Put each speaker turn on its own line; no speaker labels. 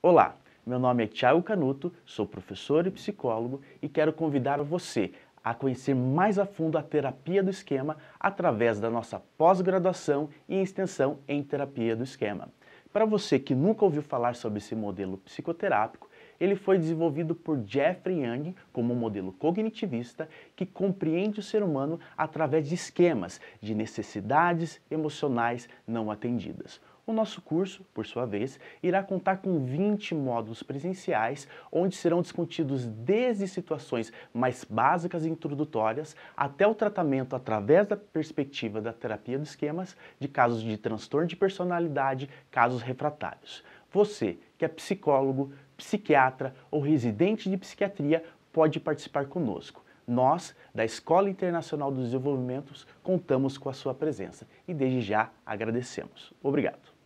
Olá, meu nome é Tiago Canuto, sou professor e psicólogo e quero convidar você a conhecer mais a fundo a terapia do esquema através da nossa pós-graduação e extensão em terapia do esquema. Para você que nunca ouviu falar sobre esse modelo psicoterápico, ele foi desenvolvido por Jeffrey Young como um modelo cognitivista que compreende o ser humano através de esquemas de necessidades emocionais não atendidas. O nosso curso, por sua vez, irá contar com 20 módulos presenciais, onde serão discutidos desde situações mais básicas e introdutórias até o tratamento através da perspectiva da terapia de esquemas de casos de transtorno de personalidade, casos refratários. Você, que é psicólogo, psiquiatra ou residente de psiquiatria, pode participar conosco. Nós, da Escola Internacional dos Desenvolvimentos, contamos com a sua presença e desde já agradecemos. Obrigado.